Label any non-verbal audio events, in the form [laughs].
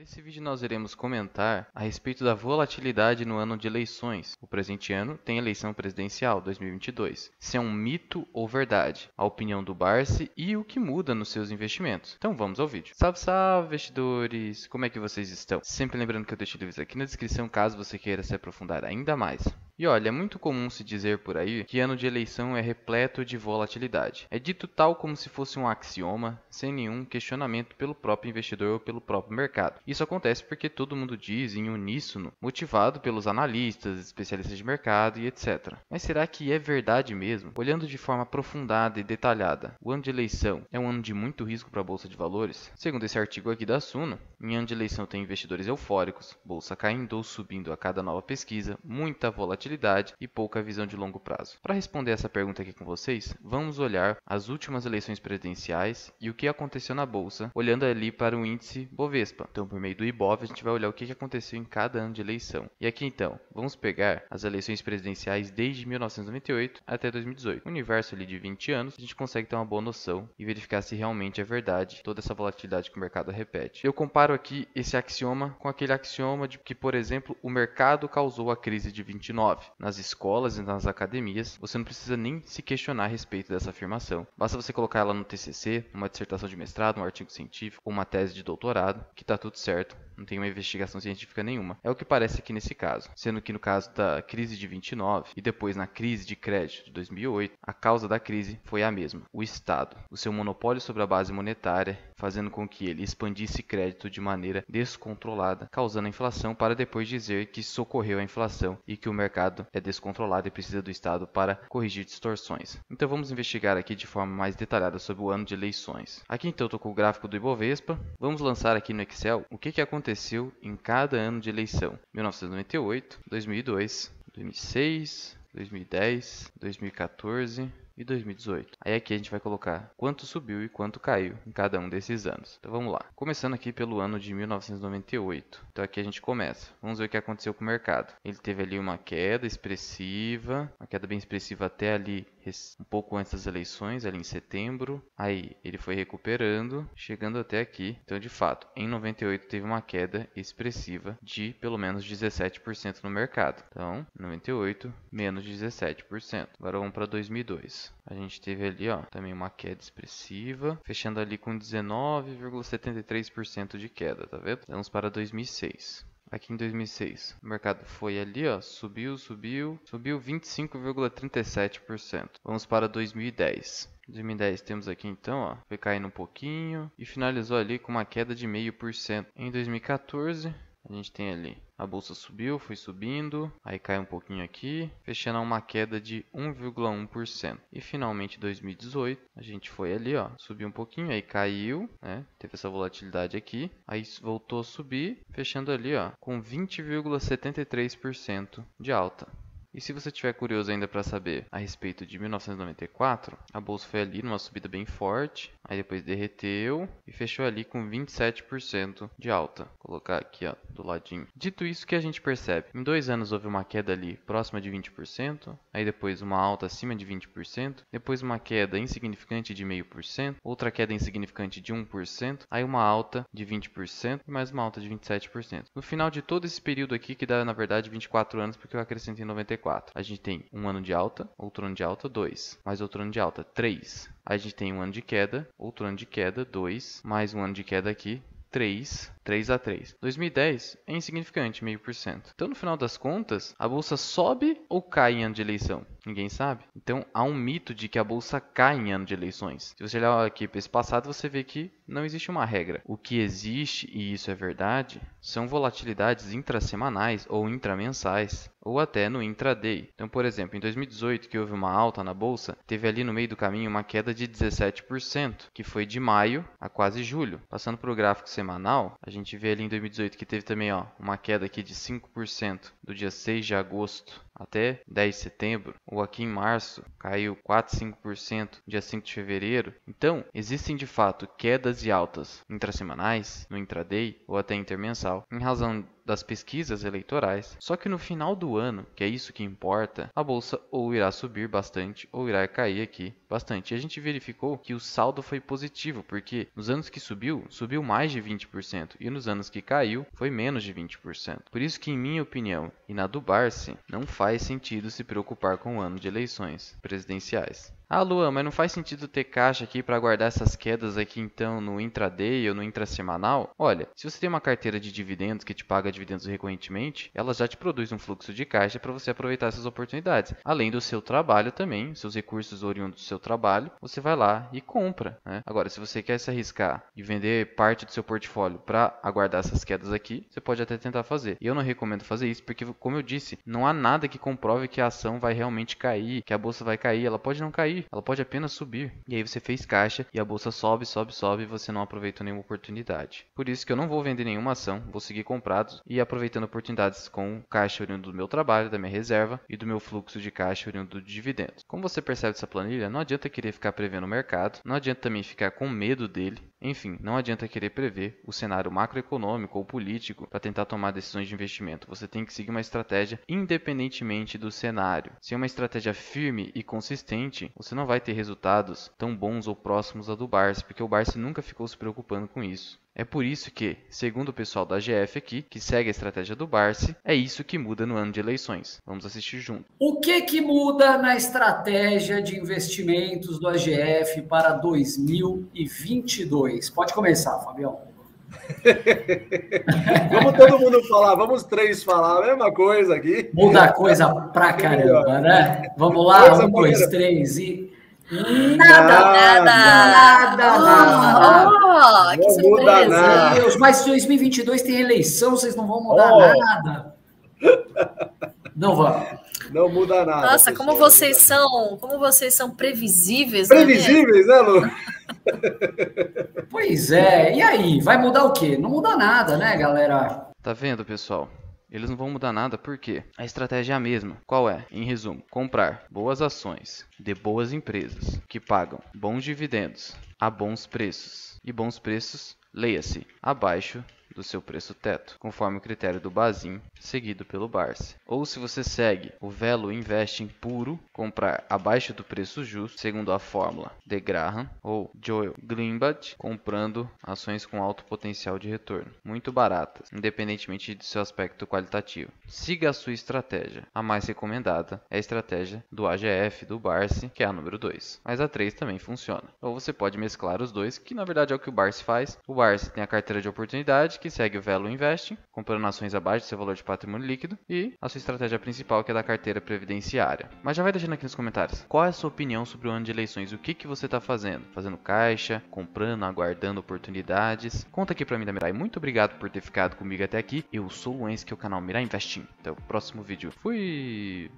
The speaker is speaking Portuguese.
Nesse vídeo nós iremos comentar a respeito da volatilidade no ano de eleições. O presente ano tem eleição presidencial 2022. Se é um mito ou verdade, a opinião do Barsi e o que muda nos seus investimentos. Então vamos ao vídeo. Salve, salve, investidores! Como é que vocês estão? Sempre lembrando que eu o livros aqui na descrição caso você queira se aprofundar ainda mais. E olha, é muito comum se dizer por aí que ano de eleição é repleto de volatilidade. É dito tal como se fosse um axioma, sem nenhum questionamento pelo próprio investidor ou pelo próprio mercado. Isso acontece porque todo mundo diz em uníssono, motivado pelos analistas, especialistas de mercado e etc. Mas será que é verdade mesmo? Olhando de forma aprofundada e detalhada, o ano de eleição é um ano de muito risco para a bolsa de valores? Segundo esse artigo aqui da Suno, em ano de eleição tem investidores eufóricos, bolsa caindo ou subindo a cada nova pesquisa, muita volatilidade e pouca visão de longo prazo. Para responder essa pergunta aqui com vocês, vamos olhar as últimas eleições presidenciais e o que aconteceu na bolsa, olhando ali para o índice Bovespa. Então, no meio do IBOV, a gente vai olhar o que aconteceu em cada ano de eleição. E aqui então, vamos pegar as eleições presidenciais desde 1998 até 2018. Um universo ali de 20 anos, a gente consegue ter uma boa noção e verificar se realmente é verdade toda essa volatilidade que o mercado repete. Eu comparo aqui esse axioma com aquele axioma de que, por exemplo, o mercado causou a crise de 29. Nas escolas e nas academias, você não precisa nem se questionar a respeito dessa afirmação. Basta você colocar ela no TCC, numa dissertação de mestrado, um artigo científico, uma tese de doutorado, que está tudo certo insert não tem uma investigação científica nenhuma. É o que parece aqui nesse caso, sendo que no caso da crise de 29 e depois na crise de crédito de 2008, a causa da crise foi a mesma: o Estado, o seu monopólio sobre a base monetária, fazendo com que ele expandisse crédito de maneira descontrolada, causando a inflação para depois dizer que socorreu a inflação e que o mercado é descontrolado e precisa do Estado para corrigir distorções. Então vamos investigar aqui de forma mais detalhada sobre o ano de eleições. Aqui então eu estou com o gráfico do Ibovespa. Vamos lançar aqui no Excel o que, que aconteceu aconteceu em cada ano de eleição: 1998, 2002, 2006, 2010, 2014, e 2018. Aí aqui a gente vai colocar quanto subiu e quanto caiu em cada um desses anos. Então vamos lá. Começando aqui pelo ano de 1998. Então aqui a gente começa. Vamos ver o que aconteceu com o mercado. Ele teve ali uma queda expressiva, uma queda bem expressiva até ali um pouco antes das eleições, ali em setembro. Aí ele foi recuperando, chegando até aqui. Então, de fato, em 98 teve uma queda expressiva de pelo menos 17% no mercado. Então, 98 menos 17%. Agora vamos para 2002. A gente teve ali, ó, também uma queda expressiva, fechando ali com 19,73% de queda, tá vendo? Vamos para 2006. Aqui em 2006, o mercado foi ali, ó, subiu, subiu, subiu 25,37%. Vamos para 2010. 2010 temos aqui então, ó, foi caindo um pouquinho e finalizou ali com uma queda de 0,5%. Em 2014, a gente tem ali, a bolsa subiu, foi subindo, aí cai um pouquinho aqui, fechando a uma queda de 1,1%. E finalmente 2018, a gente foi ali, ó, subiu um pouquinho, aí caiu, né? Teve essa volatilidade aqui, aí voltou a subir, fechando ali, ó, com 20,73% de alta. E se você tiver curioso ainda para saber a respeito de 1994, a bolsa foi ali numa subida bem forte, aí depois derreteu e fechou ali com 27% de alta. Vou colocar aqui, ó, do ladinho. Dito isso, o que a gente percebe? Em dois anos houve uma queda ali próxima de 20%, aí depois uma alta acima de 20%, depois uma queda insignificante de 0,5%, outra queda insignificante de 1%, aí uma alta de 20% e mais uma alta de 27%. No final de todo esse período aqui, que dá na verdade 24 anos, porque eu acrescentei 94, a gente tem um ano de alta, outro ano de alta, 2, mais outro ano de alta, 3. a gente tem um ano de queda, outro ano de queda, 2, mais um ano de queda aqui, 3, 3 a 3. 2010 é insignificante, meio por cento. Então, no final das contas, a bolsa sobe ou cai em ano de eleição? Ninguém sabe. Então, há um mito de que a bolsa cai em ano de eleições. Se você olhar aqui para esse passado, você vê que não existe uma regra. O que existe, e isso é verdade, são volatilidades intrasemanais ou intramensais ou até no intraday. Então, por exemplo, em 2018, que houve uma alta na bolsa, teve ali no meio do caminho uma queda de 17%, que foi de maio a quase julho. Passando para o gráfico semanal, a gente vê ali em 2018 que teve também ó, uma queda aqui de 5% do dia 6 de agosto até 10 de setembro, ou aqui em março, caiu 4, 5% dia 5 de fevereiro. Então, existem de fato quedas e altas intrasemanais, no intraday ou até intermensal, em razão das pesquisas eleitorais, só que no final do ano, que é isso que importa, a bolsa ou irá subir bastante ou irá cair aqui bastante. E a gente verificou que o saldo foi positivo, porque nos anos que subiu, subiu mais de 20% e nos anos que caiu, foi menos de 20%. Por isso que em minha opinião e na do Barsi, não faz sentido se preocupar com o ano de eleições presidenciais. Ah, Luan, mas não faz sentido ter caixa aqui para guardar essas quedas aqui então no intraday ou no intrasemanal? Olha, se você tem uma carteira de dividendos que te paga dividendos recorrentemente, ela já te produz um fluxo de caixa para você aproveitar essas oportunidades. Além do seu trabalho também, seus recursos oriundos do seu trabalho, você vai lá e compra. Né? Agora, se você quer se arriscar e vender parte do seu portfólio para aguardar essas quedas aqui, você pode até tentar fazer. Eu não recomendo fazer isso porque, como eu disse, não há nada que comprove que a ação vai realmente cair, que a bolsa vai cair. Ela pode não cair cair, ela pode apenas subir. E aí você fez caixa e a bolsa sobe, sobe, sobe e você não aproveitou nenhuma oportunidade. Por isso que eu não vou vender nenhuma ação, vou seguir comprados e aproveitando oportunidades com caixa oriundo do meu trabalho, da minha reserva e do meu fluxo de caixa oriundo de dividendos. Como você percebe essa planilha, não adianta querer ficar prevendo o mercado, não adianta também ficar com medo dele, enfim, não adianta querer prever o cenário macroeconômico ou político para tentar tomar decisões de investimento. Você tem que seguir uma estratégia independentemente do cenário. Sem é uma estratégia firme e consistente, você não vai ter resultados tão bons ou próximos a do Barça, porque o Barça nunca ficou se preocupando com isso. É por isso que, segundo o pessoal da GF aqui, que segue a estratégia do Barsi, é isso que muda no ano de eleições. Vamos assistir junto. O que que muda na estratégia de investimentos do AGF para 2022? Pode começar, Fabião. [laughs] vamos todo mundo falar, vamos três falar a mesma coisa aqui. Muda coisa pra caramba, né? Vamos lá, coisa um, dois, três e. Nada, nada, nada, nada. nada. Ó, oh, que surpresa. Muda nada. Deus, mas 2022 tem eleição, vocês não vão mudar oh. nada. Não vão. Não muda nada. Nossa, pessoal. como vocês são, como vocês são previsíveis. Né, previsíveis, né, né Lu? pois é. E aí, vai mudar o quê? Não muda nada, né, galera? Tá vendo, pessoal? Eles não vão mudar nada porque a estratégia é a mesma. Qual é? Em resumo, comprar boas ações de boas empresas que pagam bons dividendos a bons preços. E bons preços, leia-se, abaixo do seu preço teto, conforme o critério do Bazin, seguido pelo Barce. Ou se você segue o Velo Investing puro, comprar abaixo do preço justo, segundo a fórmula de Graham ou Joel Glimbat, comprando ações com alto potencial de retorno, muito baratas, independentemente de seu aspecto qualitativo. Siga a sua estratégia. A mais recomendada é a estratégia do AGF do Barce, que é a número 2, mas a 3 também funciona. Ou você pode mesclar os dois, que na verdade é o que o Barce faz. O Barce tem a carteira de oportunidade que segue o Velo Investing, comprando ações abaixo do seu valor de patrimônio líquido e a sua estratégia principal que é da carteira previdenciária. Mas já vai deixando aqui nos comentários qual é a sua opinião sobre o ano de eleições, o que, que você está fazendo? Fazendo caixa, comprando, aguardando oportunidades? Conta aqui para mim da Mirai. Muito obrigado por ter ficado comigo até aqui. Eu sou o Luens, que é o canal Mirai Investing. Até o próximo vídeo. Fui!